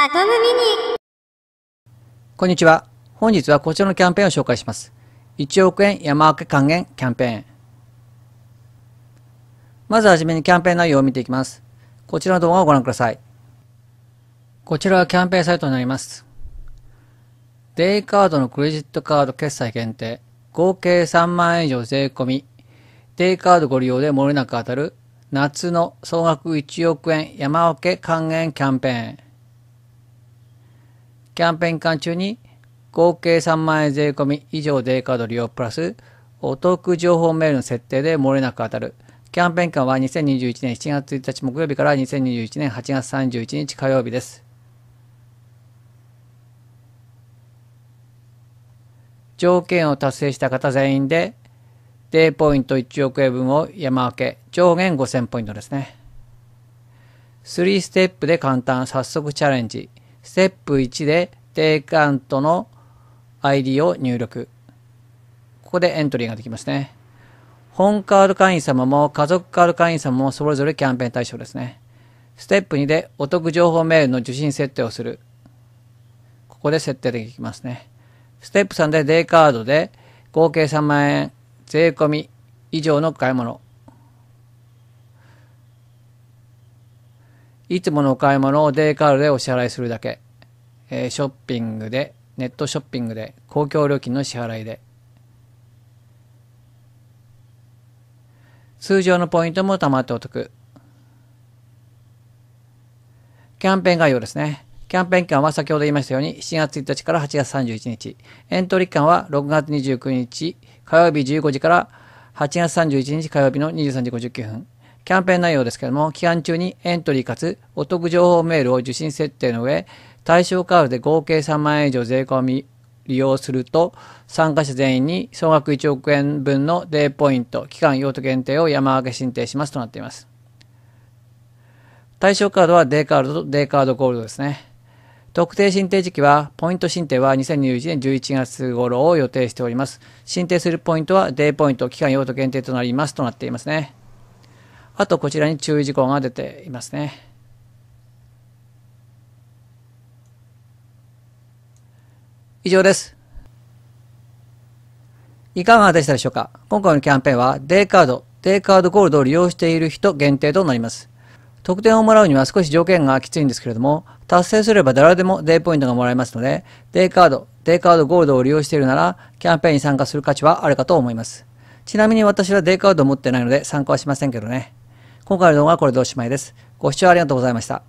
アトムミニこんにちは。本日はこちらのキャンペーンを紹介します。1億円山分け還元キャンペーン。まずはじめにキャンペーン内容を見ていきます。こちらの動画をご覧ください。こちらはキャンペーンサイトになります。デイカードのクレジットカード決済限定、合計3万円以上税込み、デイカードご利用でもれなく当たる、夏の総額1億円山分け還元キャンペーン。キャンペーン期間中に合計3万円税込み以上デーカード利用プラスお得情報メールの設定で漏れなく当たる。キャンペーン期間は2021年7月1日木曜日から2021年8月31日火曜日です。条件を達成した方全員で、デーポイント1億円分を山分け、上限5000ポイントですね。3ステップで簡単、早速チャレンジ。ステップ1でテイクアウトの ID を入力。ここでエントリーができますね。本カード会員様も家族カード会員様もそれぞれキャンペーン対象ですね。ステップ2でお得情報メールの受信設定をする。ここで設定できますね。ステップ3でデイカードで合計3万円税込み以上の買い物。いつものお買い物をデーカールでお支払いするだけ。えー、ショッピングで、ネットショッピングで、公共料金の支払いで。通常のポイントも貯まってお得。キャンペーン概要ですね。キャンペーン期間は先ほど言いましたように7月1日から8月31日。エントリー期間は6月29日火曜日15時から8月31日火曜日の23時59分。キャンペーン内容ですけれども、期間中にエントリーかつお得情報メールを受信設定の上、対象カードで合計3万円以上税込み利用すると、参加者全員に総額1億円分のデーポイント、期間用途限定を山分け申請しますとなっています。対象カードはデーカードとデーカードゴールドですね。特定申請時期は、ポイント申請は2021年11月頃を予定しております。申請するポイントは、デーポイント、期間用途限定となりますとなっていますね。あとこちらに注意事項が出ていますね。以上です。いかがでしたでしょうか今回のキャンペーンは、デイカード、デイカードゴールドを利用している人限定となります。得点をもらうには少し条件がきついんですけれども、達成すれば誰でもデイポイントがもらえますので、デイカード、デイカードゴールドを利用しているなら、キャンペーンに参加する価値はあるかと思います。ちなみに私はデイカードを持ってないので参加はしませんけどね。今回の動画はこれでおしまいです。ご視聴ありがとうございました。